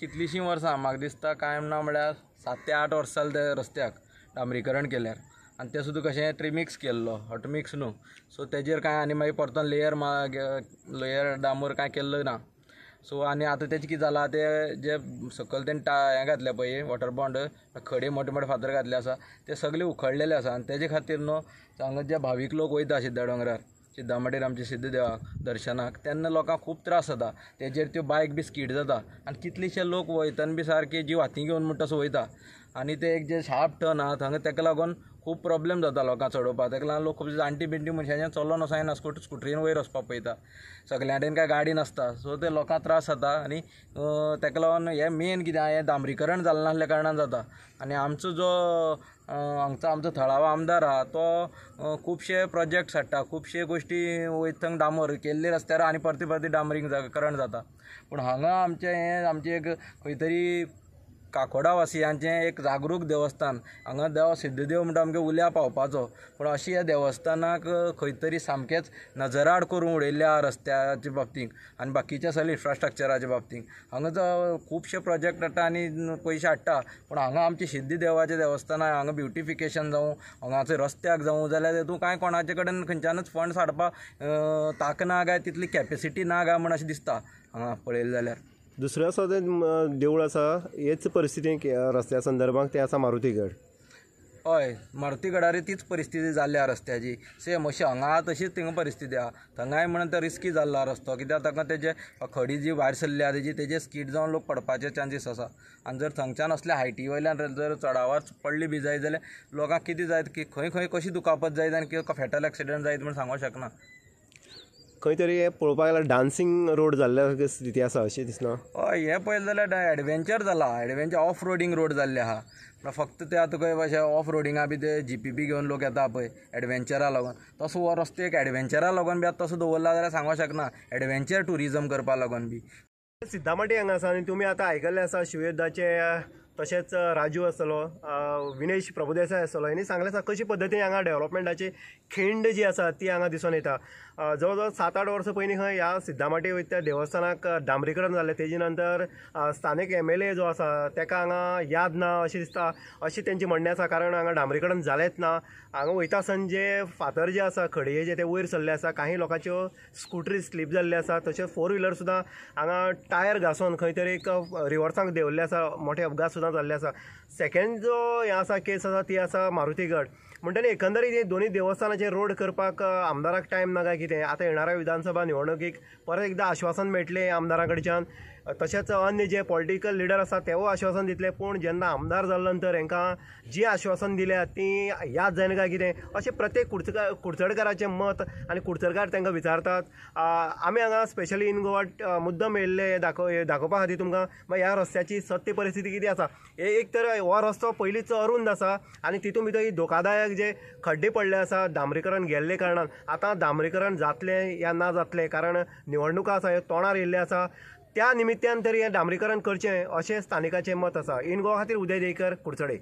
कितलीशी वर्सां म्हाका दिसता कांय ना म्हळ्यार सात ते आठ वर्सां जाली त्या रस्त्याक डांबरीकरण केल्यार आनी तें सुद्दां कशें ट्रिमिक्स केल्लो हॉटमिक्स न्हू सो तेजेर कांय आनी मागीर परतून लेयर लेयर डांबर कांय केल्लो ना सो आनी आतां तेजें कितें जालां ते जे सकयल तेणें टा हें घातलें पळय वॉटर बॉन्ड खडे मोठे मोठे फातर घातले आसा ते सगळे उखळलेले आसा आनी तेजे खातीर न्हू हांगा जे भावीक लोक वयता सिद्धा दोंगरार सिद्धामडेर आमचे सिद्धदेवाक दर्शनाक तेन्ना लोकांक खूब त्रास जाता तेजेर त्यो बायक बी स्कीड जाता आनी कितलेशे लोक वयतना बी सारके जीव हाती घेवन म्हणटा तसो वयता आनी ते एक जे शार्प टर्न आहा थंग तेका खूब प्रॉब्लेम जाता लोकांक चडोवपाक ताका लागून लोक खूब जाणटी बिणटी मनशांचें चलोन वसो येना स्कूट स्कुटरीन वयर वचपाक पळयता सगल्या कडेन कांय गाडी नासता सो ते लोकांक त्रास जाता आनी ताका लागून हें मेन कितें हें दामरीकरण जालें नासल्या कारणान जाता आनी आमचो जो हांगचो आमचो थळावो आमदार आहा तो खुबशे प्रोजेक्ट हाडटा खुबशे गोश्टी वयता डांबर केल्ले रस्त्यार आनी परती परती डांबरींग करण जाता पूण हांगा आमचें हें आमचें एक खंय तरी काकोडा वासियांचे एक जागरूक देवस्थान हांगा देव सिद्धदेव म्हणटा अमके उल्या पावपाचो पूण अशी ह्या देवस्थानाक खंय तरी सामकेंच नजराड करून उडयल्या रस्त्याच्या बाबतींत आनी बाकीच्या सगळ्या इन्फ्रास्ट्रक्चराच्या बाबतींत हांगा जो खुबशे प्रोजेक्ट हाडटा आनी पयशे हाडटा पूण हांगा आमची सिद्धी देवाचें देवस्थान हांगा ब्युटिफिकेशन जावं हांगाचे रस्त्याक जावं जाल्यार तेतूं कांय कोणाचे कडेन खंयच्यानच फंड्स हाडपा ताक ना काय तितली कॅपेसिटी ना काय म्हण अशें दिसता हांगा पळयलें जाल्यार दुसरो आसा ते देवूळ आसा हेच परिस्थिती रस्त्या संदर्भांत तें आसा मारुतीगड हय मारुतीगडारे तीच परिस्थिती जाल्ल्या रस्त्याची सेम अशी हंगा तशीच थिंग परिस्थिती आहा थंगाय म्हणून तो रिस्की जाल्लो रस्तो कित्याक ताका तेजे खडी जी भायर सरली आहा तेजी तेजे स्किट जावन लोक पडपाचे चान्सीस आसा आनी जर थंयच्यान असल्या हायटी वयल्यान जर चडावर पडली बी जायत जाल्यार लोकांक कितें जायत की खंय खंय कशी दुखापत जायत आनी फेटल एक्सिडंट जायत म्हण सांगूंक शकना खंय तरी हें पळोवपाक गेल्यार डान्सिंग रोड जाल्ल्या स्थिती आसा अशें दिसना हय हें पळयत जाल्यार एडवेंचर जाला एडवेंचर ऑफ रोडींग रोड जाल्ले आहा फक्त ते आतां खंय अशें ऑफ रोडिंगा बी ते जी पी बी घेवन लोक येता पळय एडवेंचरा लागून तसो हो रस्तो एक एडवेंचरा लागून बी आतां तसो दवरला जाल्यार सांगूं शकना एडवेंचर ट्युरिजम करपा लागून बी सिद्धामाटी हांगा आसा आनी तुमी आतां आयकल्लें आसा शिवेदाचे तसेच राजू आसलो विनेश प्रभुदेसाय आसलो यांनी सांगले आसा कशे पद्दतीन हांगा डेव्हलपमेंटाची खिंड जी आसा ती हांगा दिसून येता जवळ जवळ सात आठ वर्सां पयलीं खंय ह्या सिद्धामाटी वयता देवस्थानाक डांबरीकरण झाले तेजे नंतर स्थानीक एम एल ए जो आसा तेका हांगा याद ना अशें दिसता अशें तेंचें म्हणणें आसा कारण हांगा डांबरीकरण जालेंच ना हांगा वयता आसतना जे फातर जे आसा खडये जे ते वयर सरले आसा काही लोकांच्यो स्कुटरी स्लीप जाल्ल्यो आसा तशेंच फोर व्हिलर सुद्दां हांगा टायर घासून खंय तरी एक रिवर्सांक देंवल्ले आसा मोठे अपघात सुद्दां मतदान जाल्लें आसा सेकेंड जो हे आसा केस आसा ती आसा मारुतीगड म्हणटरी एकंदरीत हे दोन्ही देवस्थानाचे रोड करपाक आमदाराक टायम ना काय कितें आता येणाऱ्या विधानसभा निवडणुकीक परत एकदा आश्वासन मेळटलें आमदारा कडच्यान तशेंच अन्य जे पॉलिटिकल लिडर आसा तेवो आश्वासन दितले पूण जेन्ना आमदार जाल्लो नंतर हेंकां जी आश्वासन दिल्यात ती याद जायना काय कितें अशें प्रत्येक कुडचकार कुडचडकाराचें मत आनी कुडचडकार तांकां विचारतात आमी हांगा स्पेशली इन गोवा मुद्दम येयल्ले दाखोव दाखोवपा खातीर तुमकां ह्या रस्त्याची सत्य परिस्थिती कितें आसा हे एक तर हो रस्तो पयलींच अरुंद आसा आनी तितून भितर धोकादायक जे खड्डे पडले आसा डांबरीकरण गेल्ले कारणान आतां डांबरीकरण जातलें या ना जातलें कारण निवडणुका आसा हे तोंडार येयल्ले आसा त्या निमित्यान तरी हें डांबरीकरण करचें अशें स्थानिकाचें मत आसा इन गोवा खातीर उदय देकर कुडचडे